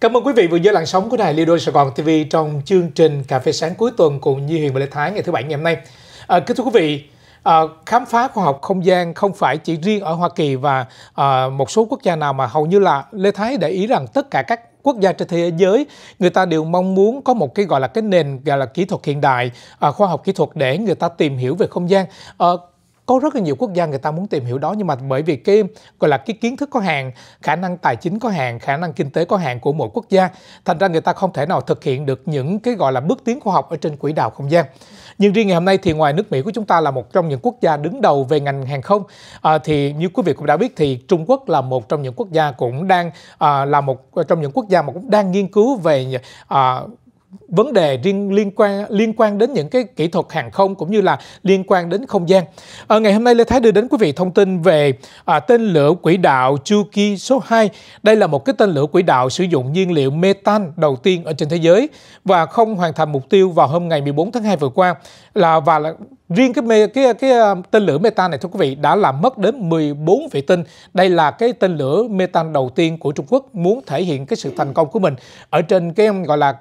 Cảm ơn quý vị vừa dưới làn sóng của đài Lido Sài Gòn TV trong chương trình Cà phê sáng cuối tuần cùng Như Huyền và Lê Thái ngày thứ Bảy ngày hôm nay. À, kính thưa quý vị, à, khám phá khoa học không gian không phải chỉ riêng ở Hoa Kỳ và à, một số quốc gia nào mà hầu như là Lê Thái để ý rằng tất cả các quốc gia trên thế giới người ta đều mong muốn có một cái gọi là cái nền gọi là kỹ thuật hiện đại à, khoa học kỹ thuật để người ta tìm hiểu về không gian à, có rất là nhiều quốc gia người ta muốn tìm hiểu đó nhưng mà bởi vì cái gọi là cái kiến thức có hàng khả năng tài chính có hàng khả năng kinh tế có hàng của mỗi quốc gia thành ra người ta không thể nào thực hiện được những cái gọi là bước tiến khoa học ở trên quỹ đạo không gian nhưng riêng ngày hôm nay thì ngoài nước Mỹ của chúng ta là một trong những quốc gia đứng đầu về ngành hàng không à, thì như quý vị cũng đã biết thì Trung Quốc là một trong những quốc gia cũng đang à, là một trong những quốc gia mà cũng đang nghiên cứu về à, vấn đề riêng liên quan liên quan đến những cái kỹ thuật hàng không cũng như là liên quan đến không gian. À, ngày hôm nay Lê Thái đưa đến quý vị thông tin về à, tên lửa quỹ đạo Chuki số 2. Đây là một cái tên lửa quỹ đạo sử dụng nhiên liệu metan đầu tiên ở trên thế giới và không hoàn thành mục tiêu vào hôm ngày 14 tháng 2 vừa qua là và là riêng cái cái cái à, tên lửa metan này thưa quý vị đã làm mất đến 14 vệ tinh. Đây là cái tên lửa metan đầu tiên của Trung Quốc muốn thể hiện cái sự thành công của mình ở trên cái gọi là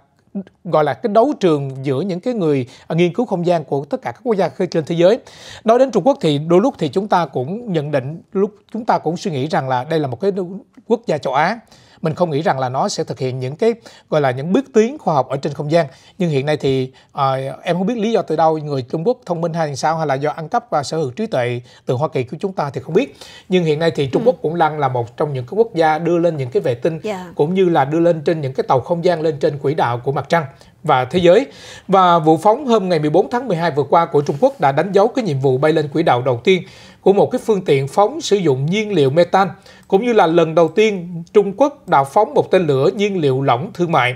gọi là cái đấu trường giữa những cái người à, nghiên cứu không gian của tất cả các quốc gia trên thế giới. Nói đến Trung Quốc thì đôi lúc thì chúng ta cũng nhận định lúc chúng ta cũng suy nghĩ rằng là đây là một cái quốc gia châu Á mình không nghĩ rằng là nó sẽ thực hiện những cái gọi là những bước tiến khoa học ở trên không gian nhưng hiện nay thì à, em không biết lý do từ đâu người Trung Quốc thông minh hay sao hay là do ăn cắp và ờ, sở hữu trí tuệ từ Hoa Kỳ của chúng ta thì không biết nhưng hiện nay thì Trung ừ. Quốc cũng đang là một trong những cái quốc gia đưa lên những cái vệ tinh yeah. Dạ. cũng như là đưa lên trên những cái tàu không gian lên trên quỹ đạo của mặt trăng và thế giới. Và vụ phóng hôm ngày 14 tháng 12 vừa qua của Trung Quốc đã đánh dấu cái nhiệm vụ bay lên quỹ đạo đầu tiên của một cái phương tiện phóng sử dụng nhiên liệu metan, cũng như là lần đầu tiên Trung Quốc đã phóng một tên lửa nhiên liệu lỏng thương mại.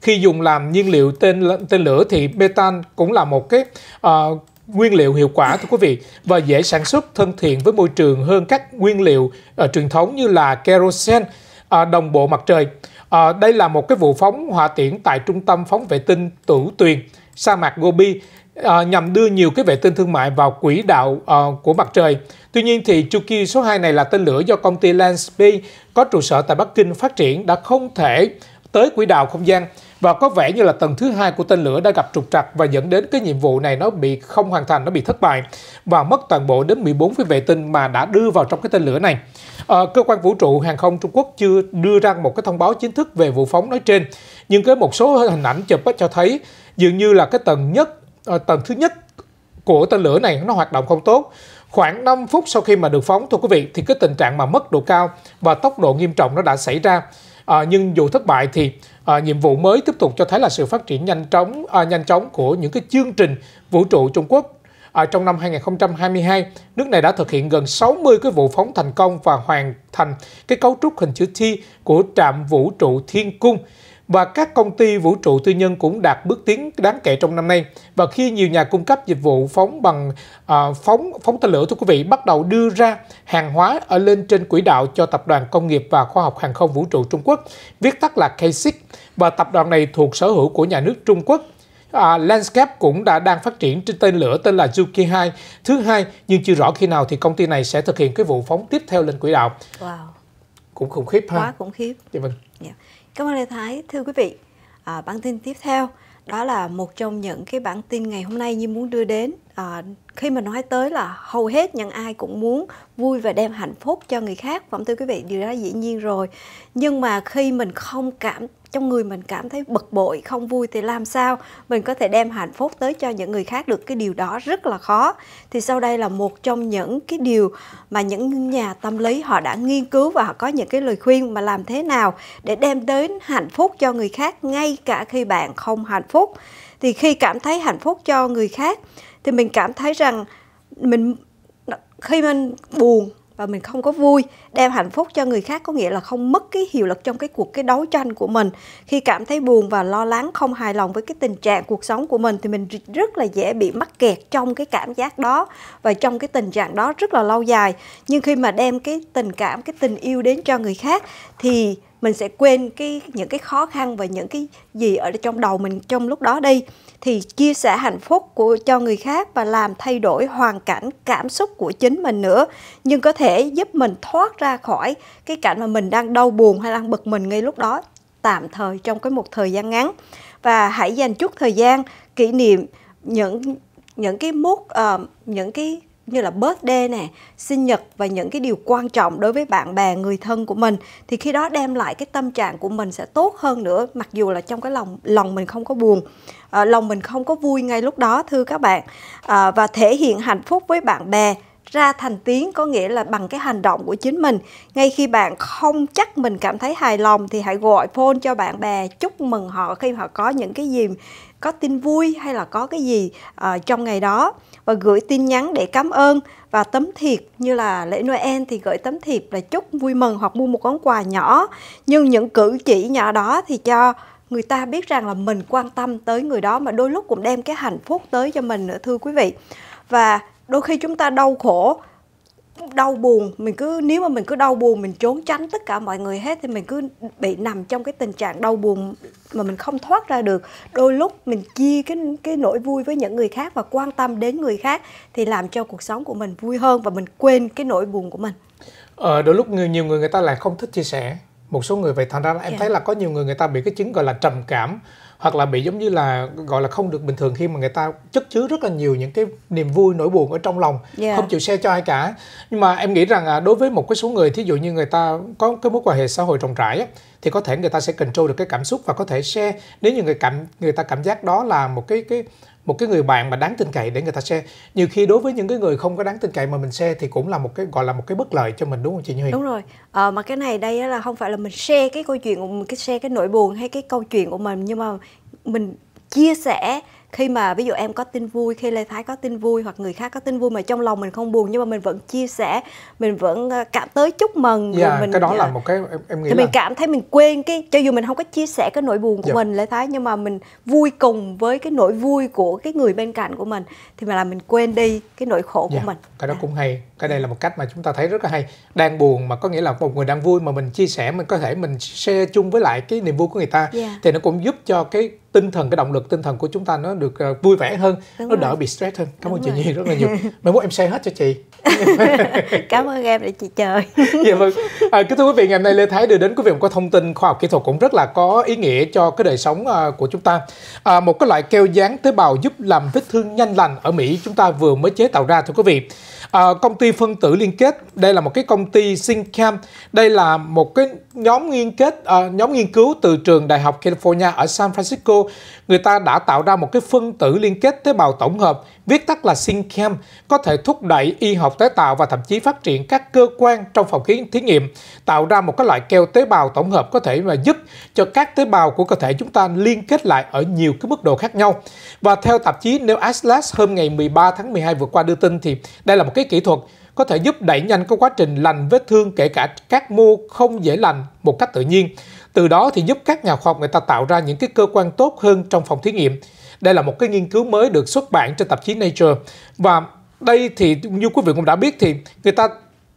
Khi dùng làm nhiên liệu tên tên lửa thì metan cũng là một cái uh, nguyên liệu hiệu quả thưa quý vị và dễ sản xuất thân thiện với môi trường hơn các nguyên liệu uh, truyền thống như là kerosene À, đồng bộ mặt trời. À, đây là một cái vụ phóng hỏa tiễn tại trung tâm phóng vệ tinh Tủ Tuyền, sa mạc Gobi à, nhằm đưa nhiều cái vệ tinh thương mại vào quỹ đạo của mặt trời. Tuy nhiên thì Chuki số 2 này là tên lửa do công ty Lensby có trụ sở tại Bắc Kinh phát triển đã không thể tới quỹ đạo không gian và có vẻ như là tầng thứ hai của tên lửa đã gặp trục trặc và dẫn đến cái nhiệm vụ này nó bị không hoàn thành, nó bị thất bại và mất toàn bộ đến 14 phi vệ tinh mà đã đưa vào trong cái tên lửa này. À, cơ quan vũ trụ hàng không Trung Quốc chưa đưa ra một cái thông báo chính thức về vụ phóng nói trên, nhưng cái một số hình ảnh chụp cho thấy dường như là cái tầng nhất, ờ, tầng thứ nhất của tên lửa này nó hoạt động không tốt. Khoảng 5 phút sau khi mà được phóng, thưa quý vị, thì cái tình trạng mà mất độ cao và tốc độ nghiêm trọng nó đã xảy ra. À, nhưng dù thất bại thì à, nhiệm vụ mới tiếp tục cho thấy là sự phát triển nhanh chóng à, nhanh chóng của những cái chương trình vũ trụ Trung Quốc. À, trong năm 2022, nước này đã thực hiện gần 60 cái vụ phóng thành công và hoàn thành cái cấu trúc hình chữ T của trạm vũ trụ Thiên Cung và các công ty vũ trụ tư nhân cũng đạt bước tiến đáng kể trong năm nay và khi nhiều nhà cung cấp dịch vụ phóng bằng uh, phóng phóng tên lửa thưa quý vị bắt đầu đưa ra hàng hóa ở lên trên quỹ đạo cho tập đoàn công nghiệp và khoa học hàng không vũ trụ Trung Quốc viết tắt là KSIC và tập đoàn này thuộc sở hữu của nhà nước Trung Quốc à, Landscape cũng đã đang phát triển trên tên lửa tên là Yuki 2 thứ hai nhưng chưa rõ khi nào thì công ty này sẽ thực hiện cái vụ phóng tiếp theo lên quỹ đạo. Wow. Cũng khủng khiếp ha. Quá khủng khiếp. Dạ vâng. Yeah. Dạ. Cảm ơn Lê Thái. Thưa quý vị, à, bản tin tiếp theo đó là một trong những cái bản tin ngày hôm nay như muốn đưa đến à, khi mà nói tới là hầu hết những ai cũng muốn vui và đem hạnh phúc cho người khác và vâng thưa quý vị điều đó dĩ nhiên rồi nhưng mà khi mình không cảm trong người mình cảm thấy bực bội không vui thì làm sao mình có thể đem hạnh phúc tới cho những người khác được cái điều đó rất là khó thì sau đây là một trong những cái điều mà những nhà tâm lý họ đã nghiên cứu và họ có những cái lời khuyên mà làm thế nào để đem đến hạnh phúc cho người khác ngay cả khi bạn không hạnh phúc thì khi cảm thấy hạnh phúc cho người khác thì mình cảm thấy rằng mình khi mình buồn và mình không có vui đem hạnh phúc cho người khác có nghĩa là không mất cái hiệu lực trong cái cuộc cái đấu tranh của mình khi cảm thấy buồn và lo lắng không hài lòng với cái tình trạng cuộc sống của mình thì mình rất là dễ bị mắc kẹt trong cái cảm giác đó và trong cái tình trạng đó rất là lâu dài nhưng khi mà đem cái tình cảm cái tình yêu đến cho người khác thì mình sẽ quên cái những cái khó khăn và những cái gì ở trong đầu mình trong lúc đó đi thì chia sẻ hạnh phúc của cho người khác và làm thay đổi hoàn cảnh cảm xúc của chính mình nữa nhưng có thể giúp mình thoát ra khỏi cái cảnh mà mình đang đau buồn hay đang bực mình ngay lúc đó tạm thời trong cái một thời gian ngắn và hãy dành chút thời gian kỷ niệm những những cái mốt uh, ờ, những cái như là birthday nè, sinh nhật và những cái điều quan trọng đối với bạn bè, người thân của mình thì khi đó đem lại cái tâm trạng của mình sẽ tốt hơn nữa mặc dù là trong cái lòng lòng mình không có buồn à, lòng mình không có vui ngay lúc đó thưa các bạn à, và thể hiện hạnh phúc với bạn bè ra thành tiếng có nghĩa là bằng cái hành động của chính mình ngay khi bạn không chắc mình cảm thấy hài lòng thì hãy gọi phone cho bạn bè chúc mừng họ khi họ có những cái gì có tin vui hay là có cái gì uh, trong ngày đó và gửi tin nhắn để cảm ơn và tấm thiệp như là lễ Noel thì gửi tấm thiệp là chúc vui mừng hoặc mua một món quà nhỏ nhưng những cử chỉ nhỏ đó thì cho người ta biết rằng là mình quan tâm tới người đó mà đôi lúc cũng đem cái hạnh phúc tới cho mình nữa thưa quý vị và đôi khi chúng ta đau khổ đau buồn mình cứ nếu mà mình cứ đau buồn mình trốn tránh tất cả mọi người hết thì mình cứ bị nằm trong cái tình trạng đau buồn mà mình không thoát ra được đôi lúc mình chia cái cái nỗi vui với những người khác và quan tâm đến người khác thì làm cho cuộc sống của mình vui hơn và mình quên cái nỗi buồn của mình ờ, đôi lúc nhiều, nhiều người người ta lại không thích chia sẻ một số người vậy thành ra là em yeah. Dạ. thấy là có nhiều người người ta bị cái chứng gọi là trầm cảm hoặc là bị giống như là gọi là không được bình thường khi mà người ta chất chứa rất là nhiều những cái niềm vui nỗi buồn ở trong lòng yeah. không chịu xe cho ai cả nhưng mà em nghĩ rằng à, đối với một cái số người thí dụ như người ta có cái mối quan hệ xã hội rộng rãi thì có thể người ta sẽ control được cái cảm xúc và có thể share nếu như người cảm người ta cảm giác đó là một cái cái một cái người bạn mà đáng tin cậy để người ta share nhiều khi đối với những cái người không có đáng tin cậy mà mình share thì cũng là một cái gọi là một cái bất lợi cho mình đúng không chị Như Huyền đúng rồi ờ, mà cái này đây là không phải là mình share cái câu chuyện của mình cái share cái nỗi buồn hay cái câu chuyện của mình nhưng mà mình chia sẻ khi mà ví dụ em có tin vui khi lê thái có tin vui hoặc người khác có tin vui mà trong lòng mình không buồn nhưng mà mình vẫn chia sẻ mình vẫn ờ, cảm tới chúc mừng yeah, dạ, mình cái đó là dạ. một cái em, em nghĩ thì là... mình cảm thấy mình quên cái cho dù mình không có chia sẻ cái nỗi buồn của yeah. Dạ. mình lê thái nhưng mà mình vui cùng với cái nỗi vui của cái người bên cạnh của mình thì mà là mình quên đi cái nỗi khổ yeah. của mình cái đó cũng hay cái này là một cách mà chúng ta thấy rất là hay đang buồn mà có nghĩa là một người đang vui mà mình chia sẻ mình có thể mình share chung với lại cái niềm vui của người ta yeah. thì nó cũng giúp cho cái tinh thần cái động lực tinh thần của chúng ta nó được uh, vui vẻ hơn Đúng nó rồi. đỡ bị stress hơn cảm ơn chị nhi rất là nhiều mấy mốt em share hết cho chị cảm ơn em để chị chơi dạ vâng à, kính thưa quý vị ngày hôm nay lê thái đưa đến quý vị một cái thông tin khoa học kỹ thuật cũng rất là có ý nghĩa cho cái đời sống uh, của chúng ta à, một cái loại keo dán tế bào giúp làm vết thương nhanh lành ở mỹ chúng ta vừa mới chế tạo ra thưa quý vị à, công ty phân tử liên kết đây là một cái công ty sinh Syncam đây là một cái nhóm nghiên kết à, nhóm nghiên cứu từ trường Đại học California ở San Francisco, người ta đã tạo ra một cái phân tử liên kết tế bào tổng hợp, viết tắt là SynChem, có thể thúc đẩy y học tế tạo và thậm chí phát triển các cơ quan trong phòng khí thí nghiệm, tạo ra một cái loại keo tế bào tổng hợp có thể mà giúp cho các tế bào của cơ thể chúng ta liên kết lại ở nhiều cái mức độ khác nhau. Và theo tạp chí New Atlas hôm ngày 13 tháng 12 vừa qua đưa tin thì đây là một cái kỹ thuật có thể giúp đẩy nhanh các quá trình lành vết thương kể cả các mô không dễ lành một cách tự nhiên. Từ đó thì giúp các nhà khoa học người ta tạo ra những cái cơ quan tốt hơn trong phòng thí nghiệm. Đây là một cái nghiên cứu mới được xuất bản trên tạp chí Nature và đây thì như quý vị cũng đã biết thì người ta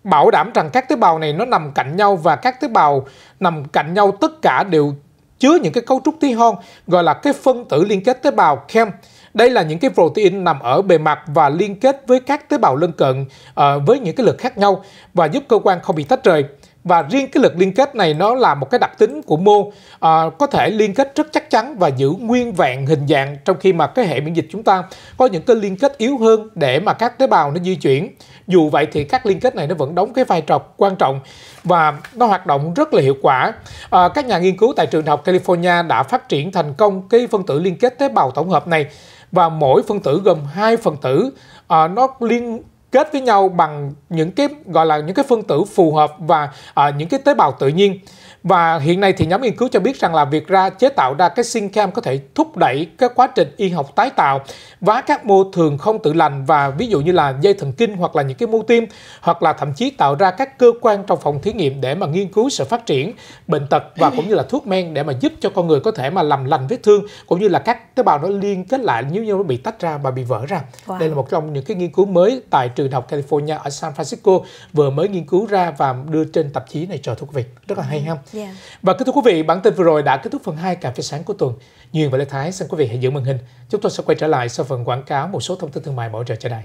bảo đảm rằng các tế bào này nó nằm cạnh nhau và các tế bào nằm cạnh nhau tất cả đều chứa những cái cấu trúc tí hon gọi là cái phân tử liên kết tế bào chem đây là những cái protein nằm ở bề mặt và liên kết với các tế bào lân cận ờ, với những cái lực khác nhau và giúp cơ quan không bị tách rời và riêng cái lực liên kết này nó là một cái đặc tính của mô ờ, có thể liên kết rất chắc chắn và giữ nguyên vẹn hình dạng trong khi mà cái hệ miễn dịch chúng ta có những cái liên kết yếu hơn để mà các tế bào nó di chuyển dù vậy thì các liên kết này nó vẫn đóng cái vai trò quan trọng và nó hoạt động rất là hiệu quả à, các nhà nghiên cứu tại trường đại học California đã phát triển thành công cái phân tử liên kết tế bào tổng hợp này và mỗi phân tử gồm hai phân tử à, nó liên kết với nhau bằng những cái gọi là những cái phân tử phù hợp và à, những cái tế bào tự nhiên và hiện nay thì nhóm nghiên cứu cho biết rằng là việc ra chế tạo ra cái sinh cam có thể thúc đẩy cái quá trình y học tái tạo vá các mô thường không tự lành và ví dụ như là dây thần kinh hoặc là những cái mô tim hoặc là thậm chí tạo ra các cơ quan trong phòng thí nghiệm để mà nghiên cứu sự phát triển bệnh tật và cũng như là thuốc men để mà giúp cho con người có thể mà làm lành vết thương cũng như là các tế bào nó liên kết lại nếu như nó bị tách ra và bị vỡ ra. Wow. Đây là một trong những cái nghiên cứu mới tại trường đại học California ở San Francisco vừa mới nghiên cứu ra và đưa trên tạp chí này cho thưa quý vị. Rất là hay ha. Dạ. Và kính thưa quý vị, bản tin vừa rồi đã kết thúc phần 2 cà phê sáng của tuần. Nhuyên và Lê Thái xin quý vị hãy giữ màn hình. Chúng tôi sẽ quay trở lại sau phần quảng cáo một số thông tin thương mại bảo trợ cho đài.